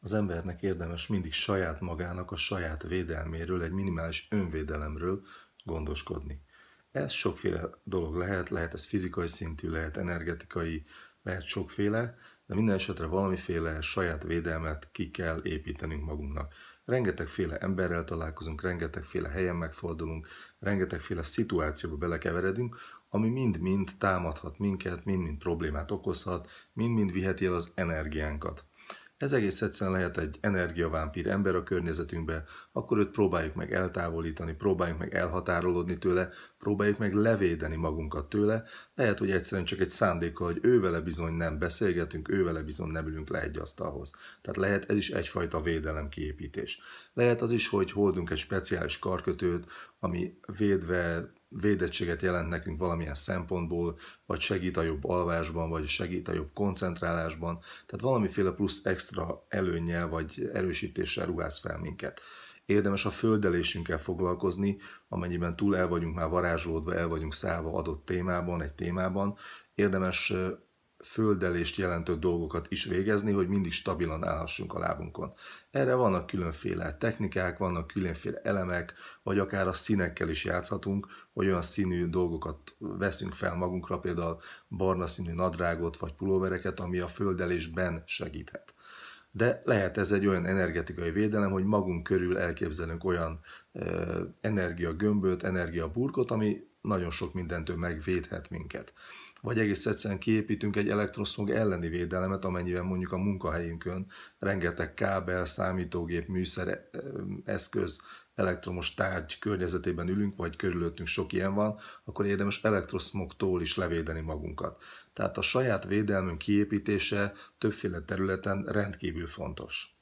Az embernek érdemes mindig saját magának a saját védelméről, egy minimális önvédelemről gondoskodni. Ez sokféle dolog lehet, lehet ez fizikai szintű, lehet energetikai, lehet sokféle, de minden esetre valamiféle saját védelmet ki kell építenünk magunknak. Rengetegféle emberrel találkozunk, rengetegféle helyen megfordulunk, rengetegféle szituációba belekeveredünk, ami mind-mind támadhat minket, mind-mind problémát okozhat, mind-mind viheti el az energiánkat. Ez egész egyszerűen lehet egy energiavámpír ember a környezetünkbe, akkor őt próbáljuk meg eltávolítani, próbáljuk meg elhatárolódni tőle, próbáljuk meg levédeni magunkat tőle. Lehet, hogy egyszerűen csak egy szándéka, hogy ővele bizony nem beszélgetünk, ővele bizony nem ülünk le egy asztalhoz. Tehát lehet ez is egyfajta védelem kiépítés. Lehet az is, hogy holdunk egy speciális karkötőt, ami védve védettséget jelent nekünk valamilyen szempontból, vagy segít a jobb alvásban, vagy segít a jobb koncentrálásban, tehát valamiféle plusz extra előnyel vagy erősítéssel ruház fel minket. Érdemes a földelésünkkel foglalkozni, amennyiben túl el vagyunk már varázsolódva, el vagyunk szállva adott témában, egy témában. Érdemes földelést jelentő dolgokat is végezni, hogy mindig stabilan állhassunk a lábunkon. Erre vannak különféle technikák, vannak különféle elemek, vagy akár a színekkel is játszhatunk, hogy olyan színű dolgokat veszünk fel magunkra, például barna színű nadrágot vagy pulóvereket, ami a földelésben segíthet. De lehet ez egy olyan energetikai védelem, hogy magunk körül elképzelünk olyan energiagömböt, energiaburkot, ami nagyon sok mindentől megvédhet minket. Vagy egész egyszerűen kiépítünk egy elektroszmog elleni védelemet, amennyiben mondjuk a munkahelyünkön rengeteg kábel, számítógép, műszer, eh, eszköz, elektromos tárgy környezetében ülünk, vagy körülöttünk sok ilyen van, akkor érdemes elektroszmogtól is levédeni magunkat. Tehát a saját védelmünk kiépítése többféle területen rendkívül fontos.